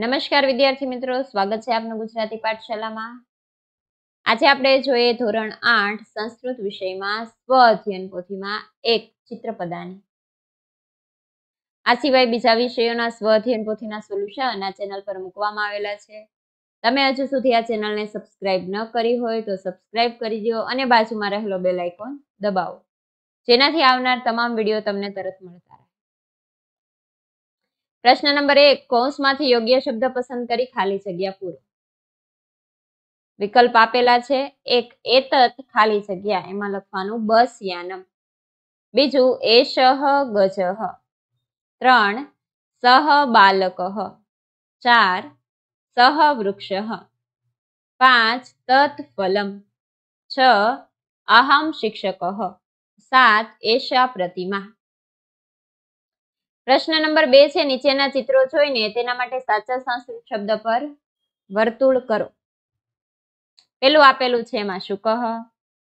નમસ્કાર વિદ્યાર્થી મિત્રો સ્વાગત છે આપનું ગુજરાતી પાઠશાલામાં આજે આપણે જોઈએ ધોરણ આઠ સંસ્કૃત વિષયમાં સ્વ અધ્યયન પોથીમાં એક ચિત્રપદાની આ સિવાય બીજા વિષયોના સ્વ અધ્યયન પોથીના સોલ્યુશન આ ચેનલ પર મૂકવામાં આવેલા છે તમે હજુ સુધી આ ચેનલને સબસ્ક્રાઇબ ન કરી હોય તો સબસ્ક્રાઇબ કરી દો અને બાજુમાં રહેલો બેલ આઇકોન દબાવો જેનાથી આવનાર તમામ વિડીયો તમને તરત મળતા પ્રશ્ન નંબર એક કૌંસમાંથી યોગ્ય શબ્દ પસંદ કરી ખાલી જગ્યા પૂરો વિકલ્પ આપેલા છે એક એતત ખાલી જગ્યા એમાં લખવાનું બસ યાનમ બીજું એશહ ગજહ ત્રણ સહ બાલક ચાર સહ વૃક્ષ પાંચ તત ફલમ છ અહમ શિક્ષક સાત એશા પ્રતિમા પ્રશ્ન નંબર બે છે નીચેના ચિત્રો જોઈને તેના માટે સાચા સંસ્કૃત શબ્દ પર વર્તુળ કરો પેલું આપેલું છે એમાં શુકહ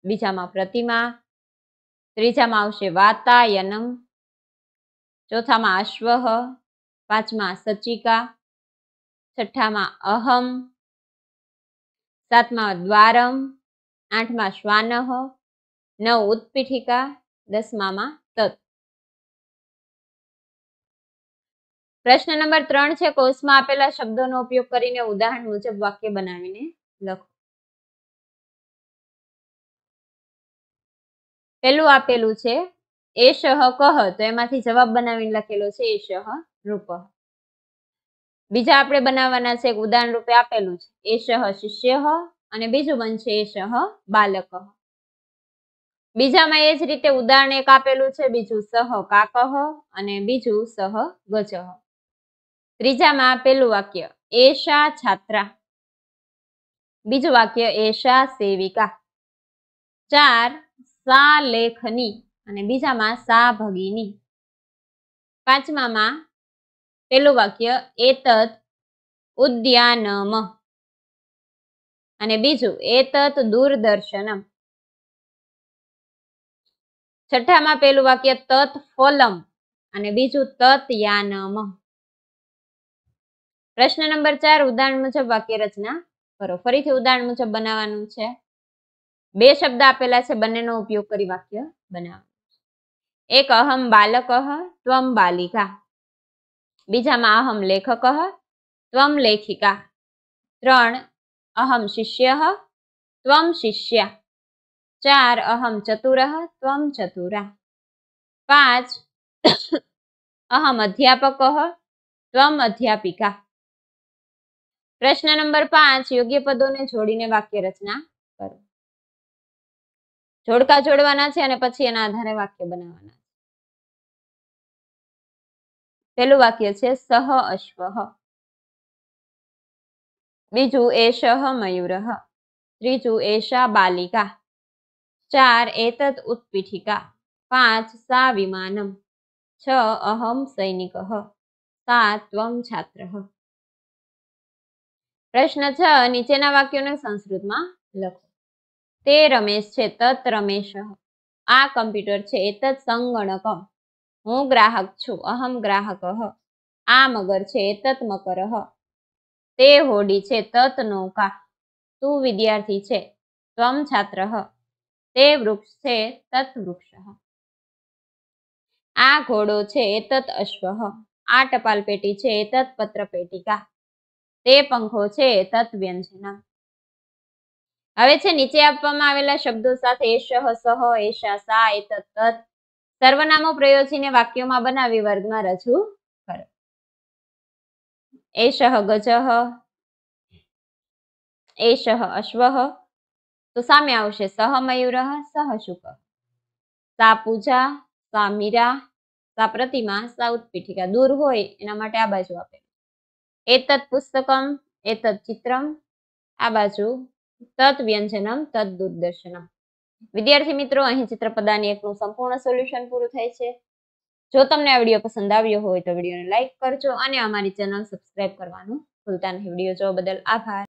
બીજામાં પ્રતિમા ત્રીજામાં આવશે વાતાયનમ ચોથામાં અશ્વહ પાંચમાં સચિકા છઠ્ઠામાં અહમ સાતમાં દ્વારમ આઠમાં શ્વાનહ નવ ઉત્પીઠિકા દસમામાં તત્વ પ્રશ્ન નંબર ત્રણ છે કોષમાં આપેલા શબ્દોનો ઉપયોગ કરીને ઉદાહરણ મુજબ વાક્ય બનાવીને લખો પેલું આપેલું છે એ શહ કહ તો એમાંથી જવાબ બનાવીને લખેલો છે એ શહ રૂપ બીજા આપણે બનાવવાના છે ઉદાહરણ રૂપે આપેલું છે એ શહ શિષ્ય અને બીજું બનશે એ શહ બાલક બીજામાં એ જ રીતે ઉદાહરણ એક આપેલું છે બીજું સહ કાકહ અને બીજું સહ ગજહ ત્રીજામાં પહેલું વાક્ય એશા છાત્રા બીજું વાક્ય એશા સેવિકા ચાર સા લેખની અને બીજામાં સા ભગીની પાંચમામાં પહેલું વાક્ય એતત ઉદ્યાનમ અને બીજું એતત દૂરદર્શનમ છઠ્ઠામાં પેલું વાક્ય તત ફોલમ અને બીજું તત યાનમ પ્રશ્ન નંબર ચાર ઉદાહરણ મુજબ વાક્ય રચના કરો ફરીથી ઉદાહરણ મુજબ બનાવવાનું છે બે શબ્દ આપેલા છે બંનેનો ઉપયોગ કરી વાક્ય બનાવવાનું એક અહમ બાલક ત્વમ બાલિકા બીજામાં અહમ લેખક ત્વમ લેખિકા ત્રણ અહમ શિષ્ય ત્વમ શિષ્યા ચાર અહમ ચતુર ત્વમ ચતુરા પાંચ અહમ અધ્યાપક ત્વમ અધ્યાપિકા પ્રશ્ન નંબર પાંચ યોગ્ય પદોને જોડીને વાક્ય રચના કરો જોડકા જોડવાના છે અને પછી એના આધારે વાક્ય બનાવવાના પેલું વાક્ય છે સહ અશ્વ બીજું એશ મયુર ત્રીજું એશા બાલિકા ચાર એતત ઉત્પીઠિકા પાંચ સા વિમાનમ છ અહમ સૈનિક સાત ત્વમ છાત્ર પ્રશ્ન છ નીચેના વાક્યોને સંસ્કૃતમાં લખો તે રમેશ છે તત રમેશ આ કમ્પ્યુટર છે એ તત સંગણકમ હું ગ્રાહક છું અહમ ગ્રાહક આ મગર છે એ તત મકર તે હોડી છે તત નૌકા તું વિદ્યાર્થી છે ત્વમ છાત્ર તે વૃક્ષ છે તત વૃક્ષ આ ઘોડો છે એ તત અશ્વ આ ટપાલ પેટી છે એ તત પત્ર પેટિકા તે પંખો છે તત્વ્યંજના હવે છે નીચે આપવામાં આવેલા શબ્દો સાથે એશ સહ એશા સા એ તત્ત સર્વનામો પ્રયોજીને વાક્યોમાં બનાવી વર્ગમાં રજૂ કરો એશ ગજ એશ અશ્વ તો સામે આવશે સહ મયુર સહ શુક સા પૂજા સા મીરા સા પ્રતિમા સા ઉત્પીઠિકા દૂર હોય એના માટે આ બાજુ આપેલું એતત પુસ્તકમ એતત ચિત્રમ આ બાજુ તત વ્યંજનમ તત દૂરદર્શનમ વિદ્યાર્થી મિત્રો અહીં ચિત્રપદાની એકનું સંપૂર્ણ સોલ્યુશન પૂરું થાય છે જો તમને આ વિડીયો પસંદ આવ્યો હોય તો વિડીયોને લાઇક કરજો અને અમારી ચેનલ સબસ્ક્રાઇબ કરવાનું ભૂલતા નહીં વિડીયો જોવા બદલ આભાર